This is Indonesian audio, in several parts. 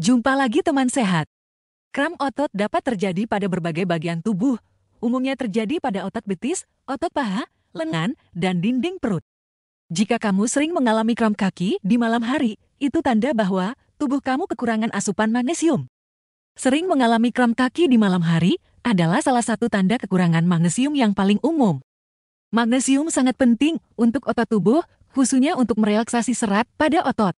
Jumpa lagi teman sehat. Kram otot dapat terjadi pada berbagai bagian tubuh. Umumnya terjadi pada otot betis, otot paha, lengan, dan dinding perut. Jika kamu sering mengalami kram kaki di malam hari, itu tanda bahwa tubuh kamu kekurangan asupan magnesium. Sering mengalami kram kaki di malam hari adalah salah satu tanda kekurangan magnesium yang paling umum. Magnesium sangat penting untuk otot tubuh, khususnya untuk merelaksasi serat pada otot.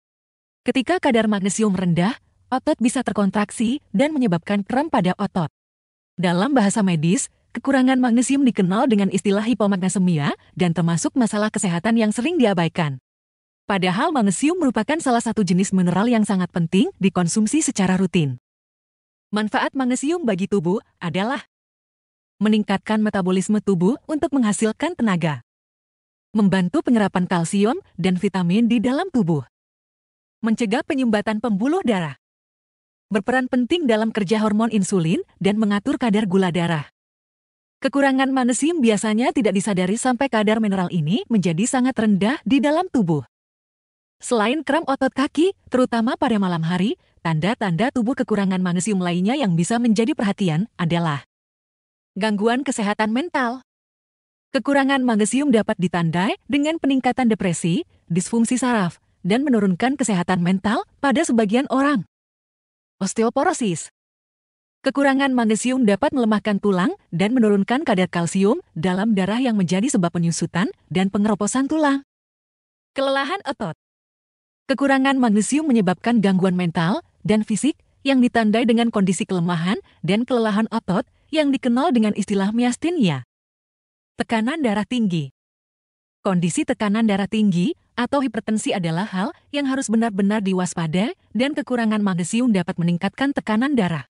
Ketika kadar magnesium rendah, Otot bisa terkontraksi dan menyebabkan kram pada otot. Dalam bahasa medis, kekurangan magnesium dikenal dengan istilah hipomagnesemia dan termasuk masalah kesehatan yang sering diabaikan. Padahal magnesium merupakan salah satu jenis mineral yang sangat penting dikonsumsi secara rutin. Manfaat magnesium bagi tubuh adalah meningkatkan metabolisme tubuh untuk menghasilkan tenaga, membantu penyerapan kalsium dan vitamin di dalam tubuh, mencegah penyumbatan pembuluh darah, berperan penting dalam kerja hormon insulin dan mengatur kadar gula darah. Kekurangan magnesium biasanya tidak disadari sampai kadar mineral ini menjadi sangat rendah di dalam tubuh. Selain kram otot kaki, terutama pada malam hari, tanda-tanda tubuh kekurangan magnesium lainnya yang bisa menjadi perhatian adalah gangguan kesehatan mental. Kekurangan magnesium dapat ditandai dengan peningkatan depresi, disfungsi saraf, dan menurunkan kesehatan mental pada sebagian orang osteoporosis. Kekurangan magnesium dapat melemahkan tulang dan menurunkan kadar kalsium dalam darah yang menjadi sebab penyusutan dan pengeroposan tulang. Kelelahan otot Kekurangan magnesium menyebabkan gangguan mental dan fisik yang ditandai dengan kondisi kelemahan dan kelelahan otot yang dikenal dengan istilah miastinia. Tekanan darah tinggi Kondisi tekanan darah tinggi atau hipertensi adalah hal yang harus benar-benar diwaspada dan kekurangan magnesium dapat meningkatkan tekanan darah.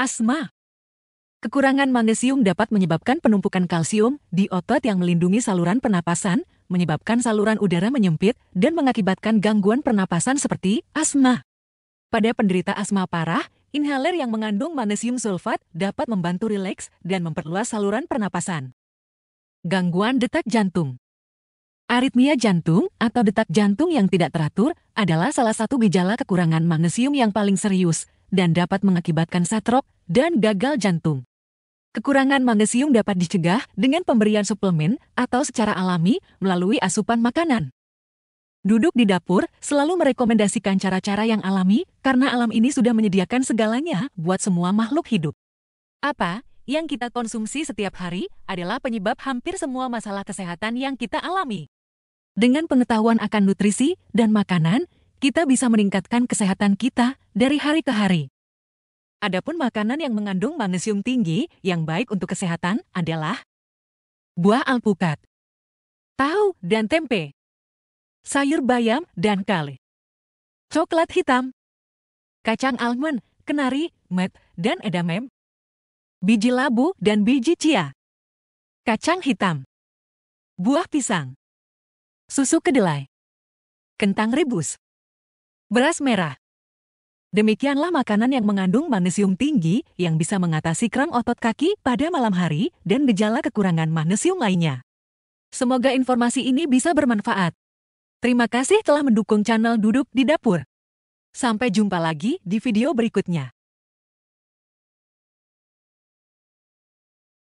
Asma Kekurangan magnesium dapat menyebabkan penumpukan kalsium di otot yang melindungi saluran pernapasan, menyebabkan saluran udara menyempit, dan mengakibatkan gangguan pernapasan seperti asma. Pada penderita asma parah, inhaler yang mengandung magnesium sulfat dapat membantu rileks dan memperluas saluran pernapasan. Gangguan detak jantung Aritmia jantung atau detak jantung yang tidak teratur adalah salah satu gejala kekurangan magnesium yang paling serius dan dapat mengakibatkan satrop dan gagal jantung. Kekurangan magnesium dapat dicegah dengan pemberian suplemen atau secara alami melalui asupan makanan. Duduk di dapur selalu merekomendasikan cara-cara yang alami karena alam ini sudah menyediakan segalanya buat semua makhluk hidup. Apa yang kita konsumsi setiap hari adalah penyebab hampir semua masalah kesehatan yang kita alami. Dengan pengetahuan akan nutrisi dan makanan, kita bisa meningkatkan kesehatan kita dari hari ke hari. Adapun makanan yang mengandung magnesium tinggi yang baik untuk kesehatan adalah buah alpukat, tahu dan tempe, sayur bayam dan kale, coklat hitam, kacang almond, kenari, met, dan edamem, biji labu dan biji chia, kacang hitam, buah pisang, Susu kedelai. Kentang rebus. Beras merah. Demikianlah makanan yang mengandung magnesium tinggi yang bisa mengatasi kram otot kaki pada malam hari dan gejala kekurangan magnesium lainnya. Semoga informasi ini bisa bermanfaat. Terima kasih telah mendukung channel Duduk di Dapur. Sampai jumpa lagi di video berikutnya.